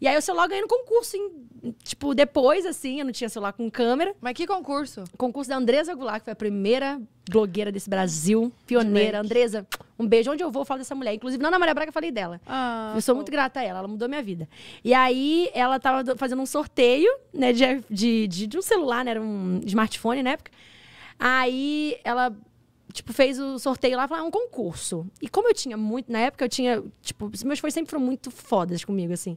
E aí o celular ganhou no concurso, em, tipo, depois, assim, eu não tinha celular com câmera. Mas que concurso? Concurso da Andresa Goulart, que foi a primeira blogueira desse Brasil, pioneira. Andresa, um beijo. Onde eu vou, eu falo dessa mulher. Inclusive, na Maria Braga, eu falei dela. Ah, eu sou pô. muito grata a ela, ela mudou minha vida. E aí, ela tava fazendo um sorteio, né, de, de, de, de um celular, né, era um smartphone na época. Aí, ela tipo, fez o sorteio lá, falou, ah, é um concurso. E como eu tinha muito, na época eu tinha, tipo, meus foi sempre foram muito fodas comigo, assim.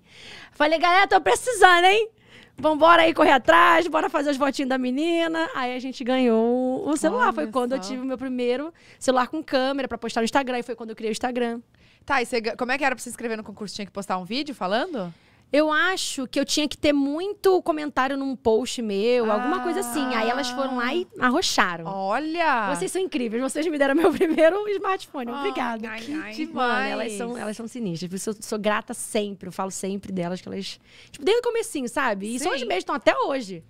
Falei, galera, tô precisando, hein? Vambora aí correr atrás, bora fazer os votinhos da menina. Aí a gente ganhou o celular. Olha foi quando só. eu tive o meu primeiro celular com câmera para postar no Instagram. E foi quando eu criei o Instagram. Tá, e você, como é que era pra você escrever no concurso? Tinha que postar um vídeo falando? Eu acho que eu tinha que ter muito comentário num post meu, ah. alguma coisa assim. Aí elas foram lá e ah. arrocharam. Olha! Vocês são incríveis, vocês me deram meu primeiro smartphone. Obrigada. Ai, que ai, demais. Mano, tipo, elas são, elas são sinistras. Eu sou, sou, grata sempre, eu falo sempre delas que elas. Tipo, desde o comecinho, sabe? E Sim. são as mesmas, estão até hoje.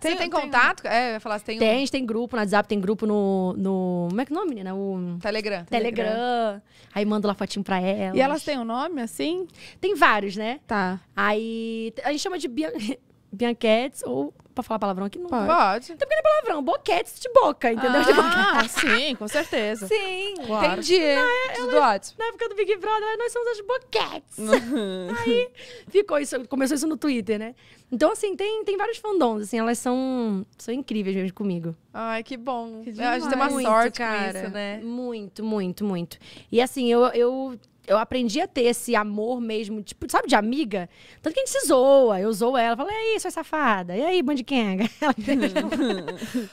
Tem, você tem contato? É, eu ia falar, tem, tem um... tem grupo no WhatsApp, tem grupo no, no... Como é que é o nome, menina? O... Telegram. Telegram. Aí manda lá fotinho pra ela. E elas têm um nome, assim? Tem vários, né? Tá. Aí... A gente chama de Bian... Bianquetes ou pra falar palavrão aqui? Não pode. pode. Então, porque não é palavrão, boquete de boca, entendeu? Ah, sim, com certeza. Sim, claro. entendi. É, na, eu, nós, é na época do Big Brother, é, nós somos as boquetes. Uhum. Aí ficou isso, começou isso no Twitter, né? Então, assim, tem, tem vários fandons, assim, elas são, são incríveis mesmo comigo. Ai, que bom. Que a gente tem uma muito, sorte cara. Isso, né? Muito, muito, muito. E assim, eu, eu eu aprendi a ter esse amor mesmo, tipo, sabe, de amiga. Tanto que a gente se zoa, eu zoo ela, falo, e aí, sua safada, e aí, bandiquenga?